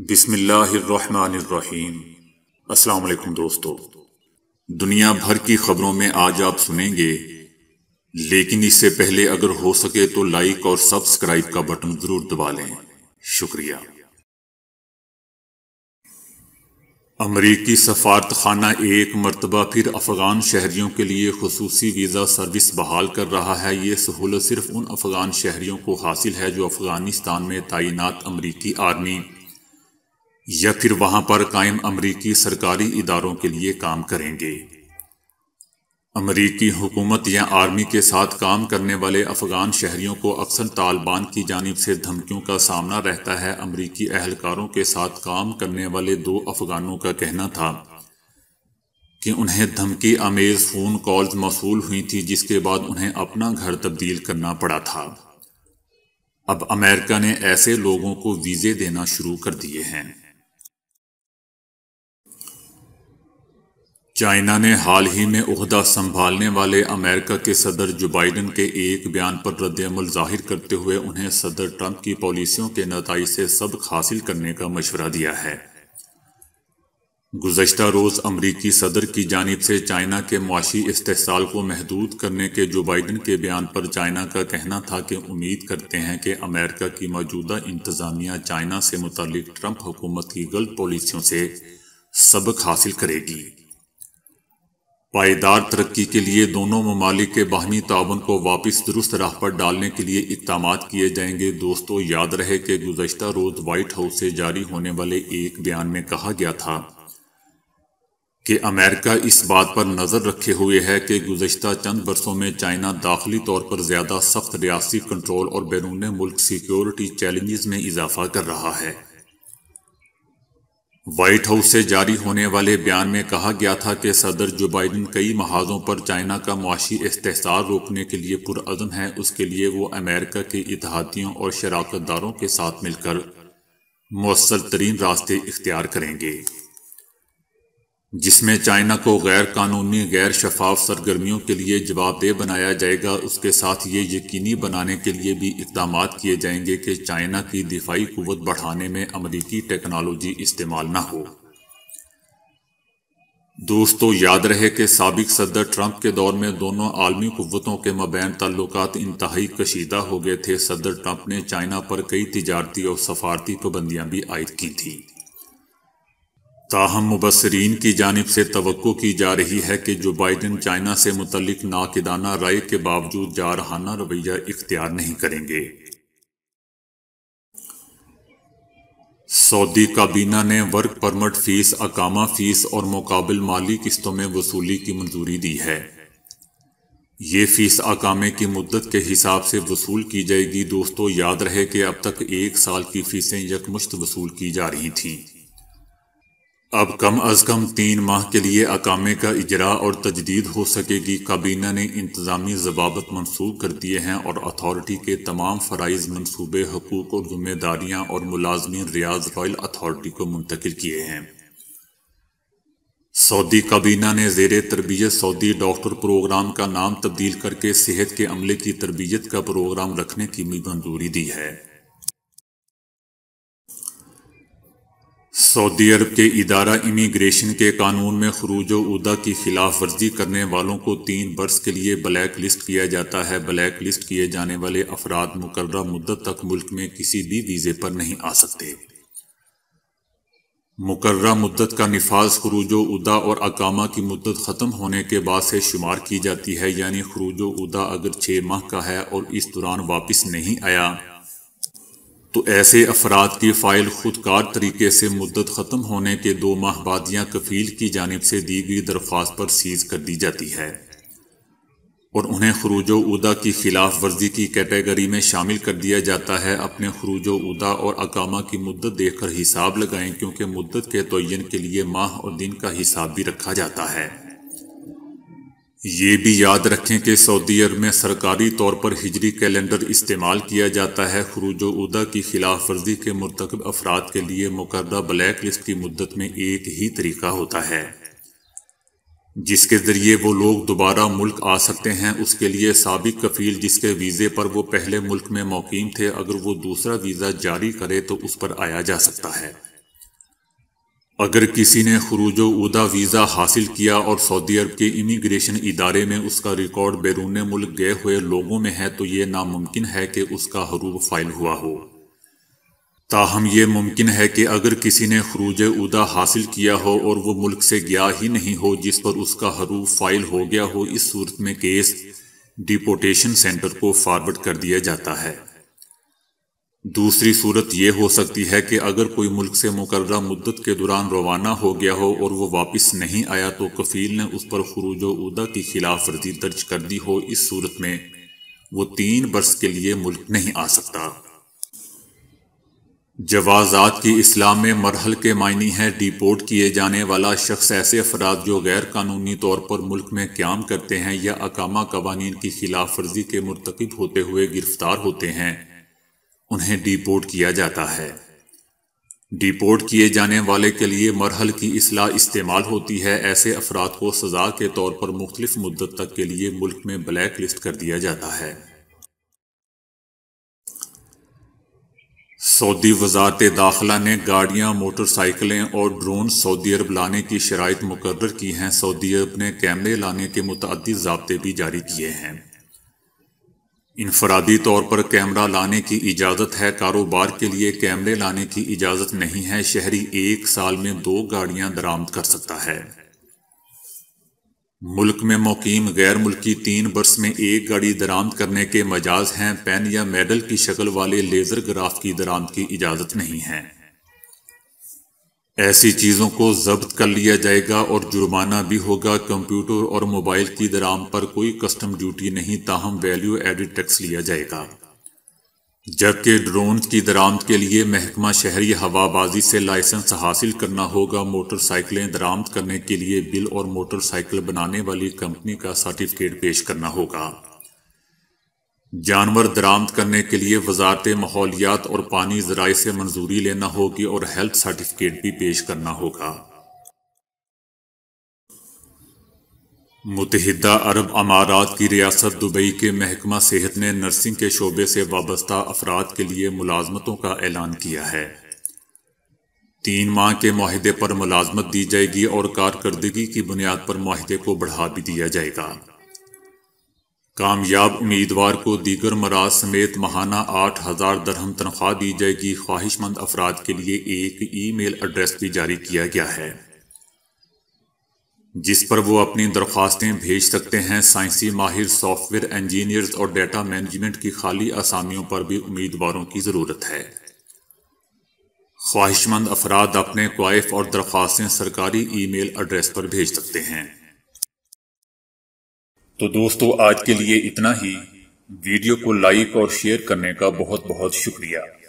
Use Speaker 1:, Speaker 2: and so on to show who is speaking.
Speaker 1: बिसमीम् अल्लाम दोस्तों दुनिया भर की खबरों में आज आप सुनेंगे लेकिन इससे पहले अगर हो सके तो लाइक और सब्सक्राइब का बटन जरूर दबा लें शुक्रिया अमरीकी सफारत खाना एक मरतबा फिर अफगान शहरियों के लिए खसूसी वीज़ा सर्विस बहाल कर रहा है ये सहूलत सिर्फ उन अफगान शहरियों को हासिल है जो अफगानिस्तान में तैनात अमरीकी आर्मी या फिर वहां पर कायम अमरीकी सरकारी इदारों के लिए काम करेंगे अमरीकी हुकूमत या आर्मी के साथ काम करने वाले अफगान शहरियों को अक्सर तालिबान की जानब से धमकियों का सामना रहता है अमरीकी अहलकारों के साथ काम करने वाले दो अफगानों का कहना था कि उन्हें धमकी आमेज फ़ोन कॉल्स मौसूल हुई थी जिसके बाद उन्हें अपना घर तब्दील करना पड़ा था अब अमेरिका ने ऐसे लोगों को वीज़े देना शुरू कर दिए हैं चाइना ने हाल ही में उहदा संभालने वाले अमेरिका के सदर जो बाइडन के एक बयान पर रद्दमल जाहिर करते हुए उन्हें सदर ट्रंप की पॉलिसियों के नतज से सबक हासिल करने का मशवरा दिया है गुजशत रोज़ अमरीकी सदर की जानब से चाइना के मुआशी इस्तेसाल को महदूद करने के जो बाइडन के बयान पर चाइना का कहना था कि उम्मीद करते हैं कि अमेरिका की मौजूदा इंतज़ामिया चाइना से मुतल ट्रंप हुकूमत की गलत पॉलिसियों से सबक हासिल करेगी पायदार तरक्की के लिए दोनों ममालिक के बाहमी ताउन को वापस दुरुस्त राह पर डालने के लिए इकदाम किए जाएंगे दोस्तों याद रहे कि गुजशत रोज़ वाइट हाउस से जारी होने वाले एक बयान में कहा गया था कि अमेरिका इस बात पर नज़र रखे हुए है कि गुजशत चंद बरसों में चाइना दाखिली तौर पर ज़्यादा सख्त रियासी कंट्रोल और बैरून मुल्क सिक्योरिटी चैलेंजेस में इजाफा कर रहा है व्हाइट हाउस से जारी होने वाले बयान में कहा गया था कि सदर जो बाइडन कई महाजों पर चाइना का मुआशी इस्तेसार रोकने के लिए पुरजम है उसके लिए वो अमेरिका के इतिहादियों और शराकत दारों के साथ मिलकर मौसल तरीन रास्ते इख्तियार करेंगे जिसमें चाइना को गैर कानूनी गैर शफाफ सरगर्मियों के लिए जवाबदेह बनाया जाएगा उसके साथ ये यकीनी बनाने के लिए भी इकदाम किए जाएंगे कि चाइना की दिफाई कुत बढ़ाने में अमरीकी टेक्नोलॉजी इस्तेमाल न हो दोस्तों याद रहे कि सबक सदर ट्रंप के दौर में दोनों आलमी कुतों के मबैन ताल्लुक इंतहाई कशीदा हो गए थे सदर ट्रंप ने चाइना पर कई तजारती और सफारती पाबंदियाँ भी आयद की थीं ताहम मुबसरीन की जानब से तो की जा रही है कि जो बाइडन चाइना से मुतल नाकदाना राय के बावजूद जारहाना रवैया इख्तियार नहीं करेंगे सऊदी काबीना ने वर्क परमट फीस अकामा फीस और मुकाबिल माली किस्तों में वसूली की मंजूरी दी है ये फीस अकामे की मुद्दत के हिसाब से वसूल की जाएगी दोस्तों याद रहे कि अब तक एक साल की फीसें यकमुश्त वसूल की जा रही थीं अब कम अज कम तीन माह के लिए अकामे का इजरा और तजदीद हो सकेगी काबीना ने इंतजामी जवाबत मनसूख कर दिए हैं और अथॉरिटी के तमाम फ़राइज मनसूबे हकूक और जिम्मेदारियाँ और मुलाजमीन रियाज रॉयल अथॉरिटी को मुंतकिल किए हैं सऊदी काबीना ने जेर तरबियत सऊदी डॉक्टर प्रोग्राम का नाम तब्दील करके सेहत के अमले की तरबियत का प्रोग्राम रखने की भी मंजूरी दी है सऊदी अरब के इदारा इमीग्रेशन के कानून में खरूज उदा की खिलाफ वर्जी करने वालों को तीन बरस के लिए ब्लैक लिस्ट किया जाता है ब्लैक लिस्ट किए जाने वाले अफराद मुकर मुद्दत तक मुल्क में किसी भी वीज़े पर नहीं आ सकते मुकर मुद्दत का नफाज खरूज उदा और अकामा की मुद्दत ख़त्म होने के बाद से शुमार की जाती है यानी खरूज उदा अगर छः माह का है और इस दौरान वापस नहीं आया तो ऐसे अफराद की फ़ाइल खुदकार तरीके से मुद्दत ख़त्म होने के दो माह बाद या कफ़ील की जानब से दी गई दरख्वास्त पर सीज कर दी जाती है और उन्हें खरूज उदा की खिलाफ वर्जी की कैटेगरी में शामिल कर दिया जाता है अपने खरूज उदा और अकामा की मुद्दत देखकर हिसाब लगाएं क्योंकि मुद्दत के तयन के लिए माह और दिन का हिसाब भी रखा जाता है ये भी याद रखें कि सऊदी अरब में सरकारी तौर पर हिजरी कैलेंडर इस्तेमाल किया जाता है खरूज उदा की खिलाफ वर्जी के मरतकब अफराद के लिए मुकर्रा ब्लैक लिस्ट की मुद्दत में एक ही तरीका होता है जिसके ज़रिए वो लोग दोबारा मुल्क आ सकते हैं उसके लिए सबक कफील जिसके वीज़े पर वो पहले मुल्क में मौकीम थे अगर वो दूसरा वीज़ा जारी करे तो उस पर आया जा सकता है अगर किसी ने खरूज उदा वीज़ा हासिल किया और सऊदी अरब के इमिग्रेशन इदारे में उसका रिकॉर्ड बैरून मुल्क गए हुए लोगों में है तो ये नामुमकिन है कि उसका हरूब फाइल हुआ हो ताहम ये मुमकिन है कि अगर किसी ने खरूज उदा हासिल किया हो और वह मुल्क से गया ही नहीं हो जिस पर उसका हरूब फाइल हो गया हो इस सूरत में केस डिपोटेशन सेंटर को फारवर्ड कर दिया जाता है दूसरी सूरत यह हो सकती है कि अगर कोई मुल्क से मुकर्रा मुद्दत के दौरान रवाना हो गया हो और वह वापस नहीं आया तो कफील ने उस पर खरूज उदा की खिलाफ वर्जी दर्ज कर दी हो इस सूरत में वो तीन बरस के लिए मुल्क नहीं आ सकता जवाजात की इस्लाम में मरहल के मायने हैं डिपोर्ट किए जाने वाला शख्स ऐसे अफराद जो गैर कानूनी तौर पर मुल्क में क्याम करते हैं या अकामा कवानीन की खिलाफ वर्जी के मरतकब होते हुए गिरफ्तार होते हैं उन्हें डिपोर्ट किया जाता है डिपोर्ट किए जाने वाले के लिए मरहल की असलाह इस्तेमाल होती है ऐसे अफराद को सजा के तौर पर मुख्तलिफ मुद्दत तक के लिए मुल्क में ब्लैक लिस्ट कर दिया जाता है सऊदी वजारत दाखिला ने गाड़ियाँ मोटरसाइकिलें और ड्रोन सऊदी अरब लाने की शराइ मुकर की हैं सऊदी अरब ने कैमरे लाने के मुतद जबते भी जारी किए हैं इनफरादी तौर पर कैमरा लाने की इजाज़त है कारोबार के लिए कैमरे लाने की इजाज़त नहीं है शहरी एक साल में दो गाड़ियां दरामद कर सकता है मुल्क में मुकीम गैर मुल्की तीन बरस में एक गाड़ी दरामद करने के मजाज हैं पेन या मेडल की शक्ल वाले लेज़र ग्राफ की दरामद की इजाज़त नहीं है ऐसी चीज़ों को जब्त कर लिया जाएगा और जुर्माना भी होगा कंप्यूटर और मोबाइल की दराम पर कोई कस्टम ड्यूटी नहीं ताहम वैल्यू एडिड टैक्स लिया जाएगा जबकि ड्रोन की दरामद के लिए महकमा शहरी हवाबाजी से लाइसेंस हासिल करना होगा मोटरसाइकिलें दरामद करने के लिए बिल और मोटरसाइकिल बनाने वाली कंपनी का सर्टिफिकेट पेश करना होगा जानवर दरामद करने के लिए वजारत माहौलियात और पानी जराए से मंजूरी लेना होगी और हेल्थ सर्टिफिकेट भी पेश करना होगा मुतहदा अरब अमारात की रियासत दुबई के महकमा सेहत ने नर्सिंग के शोबे से वाबस्ता अफराद के लिए मुलाजमतों का ऐलान किया है तीन माह के माहदे पर मुलाजमत दी जाएगी और कारकर्दगी की बुनियाद पर माहदे को बढ़ा भी दिया जाएगा कामयाब उम्मीदवार को दीगर मराज समेत माहाना आठ हज़ार दरहम तनख्वाह दी जाएगी ख्वाहिशमंद अफराद के लिए एक ई मेल एड्रेस भी जारी किया गया है जिस पर वो अपनी दरख्वास्तें भेज सकते हैं साइंसी माहिर सॉफ्टवेयर इंजीनियर्स और डेटा मैनेजमेंट की खाली आसामियों पर भी उम्मीदवारों की ज़रूरत है ख्वाहिशमंद अफराद अपने क्वाइफ और दरख्वास्तें सरकारी ई मेल एड्रेस पर भेज सकते हैं तो दोस्तों आज के लिए इतना ही वीडियो को लाइक और शेयर करने का बहुत बहुत शुक्रिया